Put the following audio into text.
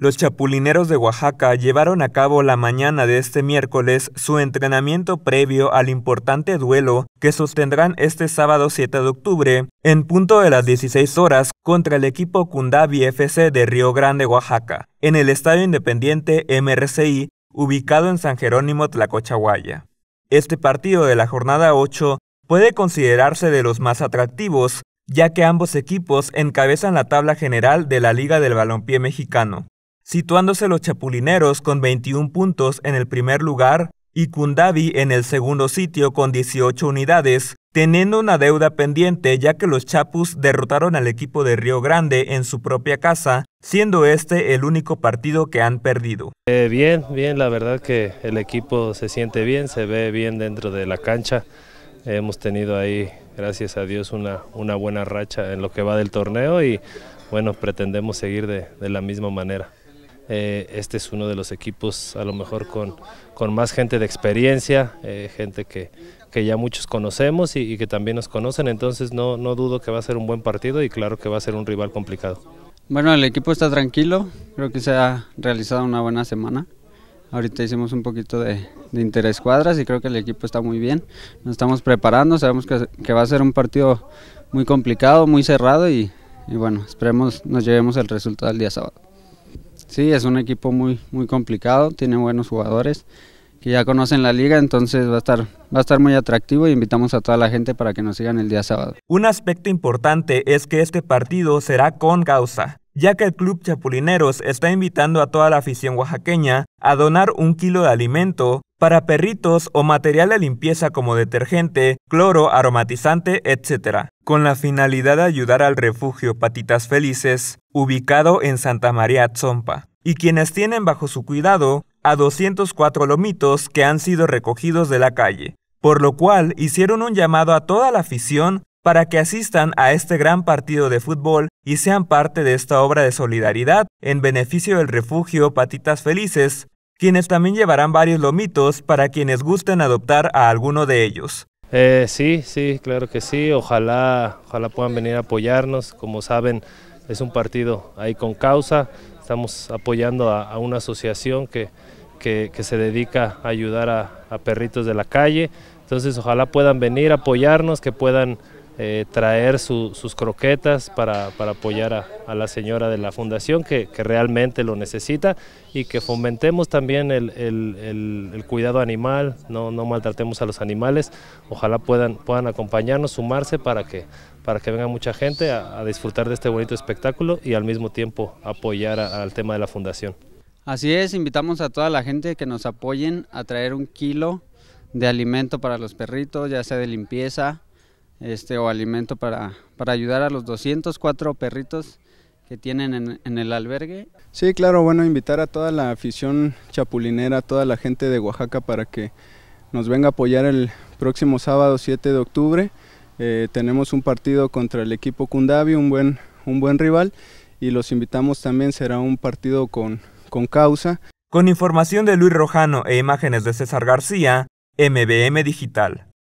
Los chapulineros de Oaxaca llevaron a cabo la mañana de este miércoles su entrenamiento previo al importante duelo que sostendrán este sábado 7 de octubre en punto de las 16 horas contra el equipo Kundabi FC de Río Grande, Oaxaca, en el Estadio Independiente MRCI, ubicado en San Jerónimo Tlacochahuaya. Este partido de la jornada 8 puede considerarse de los más atractivos, ya que ambos equipos encabezan la tabla general de la Liga del Balompié Mexicano, situándose los Chapulineros con 21 puntos en el primer lugar y Kundabi en el segundo sitio con 18 unidades, teniendo una deuda pendiente ya que los Chapus derrotaron al equipo de Río Grande en su propia casa, siendo este el único partido que han perdido. bien, bien, la verdad que el equipo se siente bien, se ve bien dentro de la cancha. Hemos tenido ahí, gracias a Dios, una, una buena racha en lo que va del torneo y bueno, pretendemos seguir de la misma manera. Eh, este es uno de los equipos a lo mejor con, más gente de experiencia, eh, gente que, ya muchos conocemos y, que también nos conocen, entonces no, dudo que va a ser un buen partido y claro que va a ser un rival complicado. Bueno, el equipo está tranquilo, creo que se ha realizado una buena semana. Ahorita hicimos un poquito de, de interés cuadras y creo que el equipo está muy bien. Nos estamos preparando, sabemos que, va a ser un partido muy complicado, muy cerrado y, y bueno, esperemos nos llevemos el resultado el día sábado. Sí, es un equipo muy, muy complicado, tiene buenos jugadores que ya conocen la liga, entonces va a estar va a estar muy atractivo y invitamos a toda la gente para que nos sigan el día sábado. Un aspecto importante es que este partido será con causa, ya que el club Chapulineros está invitando a toda la afición oaxaqueña a donar un kilo de alimento para perritos o material de limpieza como detergente, cloro, aromatizante, etc., con la finalidad de ayudar al refugio Patitas Felices, ubicado en Santa María Atzompa y quienes tienen bajo su cuidado a 204 lomitos que han sido recogidos de la calle, por lo cual hicieron un llamado a toda la afición para que asistan a este gran partido de fútbol y sean parte de esta obra de solidaridad en beneficio del refugio Patitas Felices, quienes también llevarán varios lomitos para quienes gusten adoptar a alguno de ellos. Eh, sí, sí, claro que sí. Ojalá, ojalá puedan venir a apoyarnos. Como saben, es un partido ahí con causa. Estamos apoyando a, una asociación que, que, se dedica a ayudar a, a perritos de la calle. Entonces, ojalá puedan venir a apoyarnos, que puedan eh, traer sus croquetas para, para apoyar a, la señora de la fundación que, realmente lo necesita y que fomentemos también el, el, cuidado animal, no, no, maltratemos a los animales, ojalá puedan, puedan acompañarnos, sumarse para que, para que venga mucha gente a, disfrutar de este bonito espectáculo y al mismo tiempo apoyar al tema de la fundación. Así es, invitamos a toda la gente que nos apoyen a traer un kilo de alimento para los perritos, ya sea de limpieza, este, o alimento para, para ayudar a los 204 perritos que tienen en, el albergue. Sí, claro, bueno, invitar a toda la afición chapulinera, a toda la gente de Oaxaca para que nos venga a apoyar el próximo sábado 7 de octubre. Eh, tenemos un partido contra el equipo Cundavi, un buen, un buen rival, y los invitamos también, será un partido con, con causa. Con información de Luis Rojano e imágenes de César García, MBM Digital.